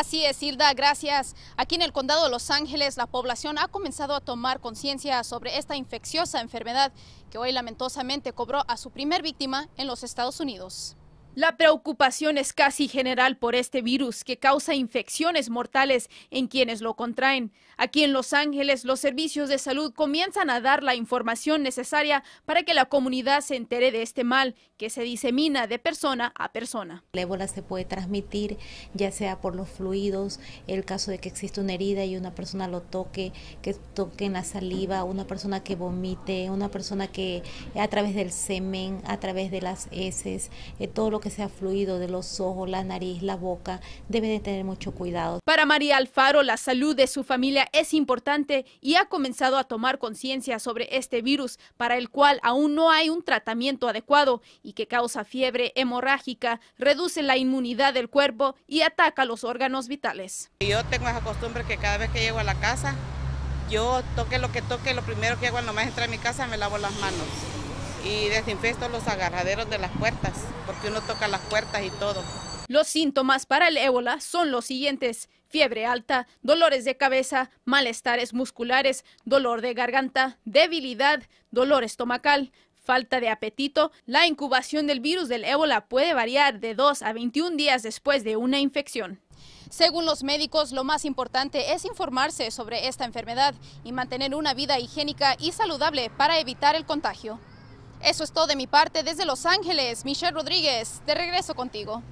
Así es, Hilda, gracias. Aquí en el condado de Los Ángeles, la población ha comenzado a tomar conciencia sobre esta infecciosa enfermedad que hoy lamentosamente cobró a su primer víctima en los Estados Unidos. La preocupación es casi general por este virus que causa infecciones mortales en quienes lo contraen. Aquí en Los Ángeles, los servicios de salud comienzan a dar la información necesaria para que la comunidad se entere de este mal que se disemina de persona a persona. El ébola se puede transmitir ya sea por los fluidos, el caso de que existe una herida y una persona lo toque, que toque en la saliva, una persona que vomite, una persona que a través del semen, a través de las heces, eh, todo lo que se ha fluido de los ojos, la nariz, la boca, debe de tener mucho cuidado. Para María Alfaro, la salud de su familia es importante y ha comenzado a tomar conciencia sobre este virus, para el cual aún no hay un tratamiento adecuado y que causa fiebre hemorrágica, reduce la inmunidad del cuerpo y ataca los órganos vitales. Yo tengo esa costumbre que cada vez que llego a la casa, yo toque lo que toque, lo primero que hago al nomás entra en mi casa me lavo las manos y desinfecto los agarraderos de las puertas, porque uno toca las puertas y todo. Los síntomas para el ébola son los siguientes. Fiebre alta, dolores de cabeza, malestares musculares, dolor de garganta, debilidad, dolor estomacal, falta de apetito, la incubación del virus del ébola puede variar de 2 a 21 días después de una infección. Según los médicos, lo más importante es informarse sobre esta enfermedad y mantener una vida higiénica y saludable para evitar el contagio. Eso es todo de mi parte desde Los Ángeles. Michelle Rodríguez, de regreso contigo.